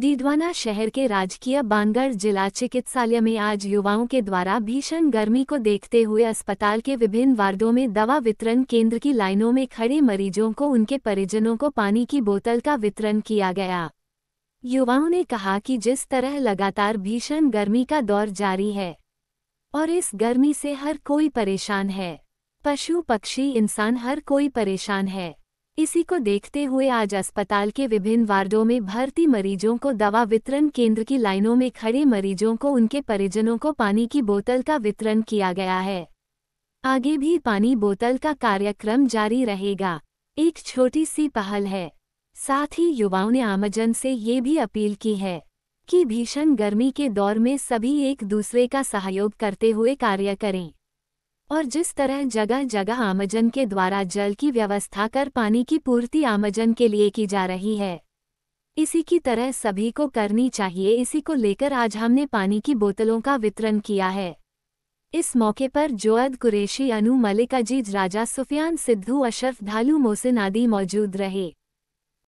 दीदवाना शहर के राजकीय बानगढ़ जिला चिकित्सालय में आज युवाओं के द्वारा भीषण गर्मी को देखते हुए अस्पताल के विभिन्न वार्डों में दवा वितरण केंद्र की लाइनों में खड़े मरीजों को उनके परिजनों को पानी की बोतल का वितरण किया गया युवाओं ने कहा कि जिस तरह लगातार भीषण गर्मी का दौर जारी है और इस गर्मी से हर कोई परेशान है पशु पक्षी इंसान हर कोई परेशान है इसी को देखते हुए आज अस्पताल के विभिन्न वार्डों में भर्ती मरीजों को दवा वितरण केंद्र की लाइनों में खड़े मरीजों को उनके परिजनों को पानी की बोतल का वितरण किया गया है आगे भी पानी बोतल का कार्यक्रम जारी रहेगा एक छोटी सी पहल है साथ ही युवाओं ने आमजन से ये भी अपील की है कि भीषण गर्मी के दौर में सभी एक दूसरे का सहयोग करते हुए कार्य करें और जिस तरह जगह जगह आमजन के द्वारा जल की व्यवस्था कर पानी की पूर्ति आमजन के लिए की जा रही है इसी की तरह सभी को करनी चाहिए इसी को लेकर आज हमने पानी की बोतलों का वितरण किया है इस मौके पर जोअद कुरेशी अनु मलिक अजीज राजा सुफियान सिद्धू अशरफ धालू मोहसिन आदि मौजूद रहे